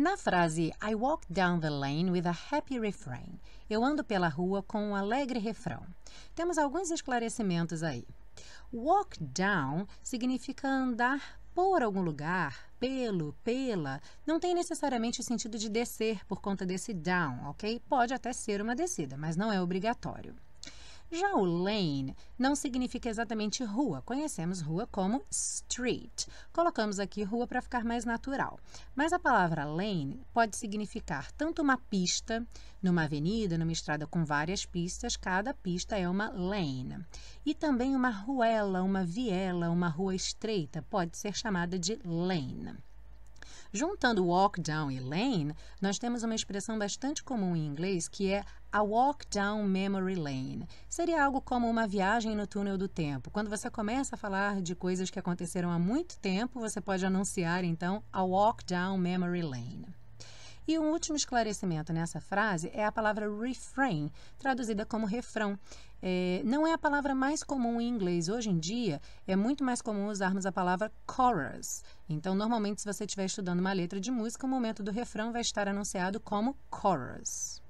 Na frase I walk down the lane with a happy refrain, eu ando pela rua com um alegre refrão. Temos alguns esclarecimentos aí. Walk down significa andar por algum lugar, pelo, pela, não tem necessariamente o sentido de descer por conta desse down, ok? Pode até ser uma descida, mas não é obrigatório. Já o lane não significa exatamente rua. Conhecemos rua como street. Colocamos aqui rua para ficar mais natural. Mas a palavra lane pode significar tanto uma pista, numa avenida, numa estrada com várias pistas, cada pista é uma lane. E também uma ruela, uma viela, uma rua estreita pode ser chamada de lane. Juntando walk down e lane, nós temos uma expressão bastante comum em inglês que é a Walk Down Memory Lane seria algo como uma viagem no túnel do tempo. Quando você começa a falar de coisas que aconteceram há muito tempo, você pode anunciar então a Walk Down Memory Lane. E um último esclarecimento nessa frase é a palavra refrain, traduzida como refrão. É, não é a palavra mais comum em inglês. Hoje em dia, é muito mais comum usarmos a palavra chorus. Então, normalmente, se você estiver estudando uma letra de música, o momento do refrão vai estar anunciado como chorus.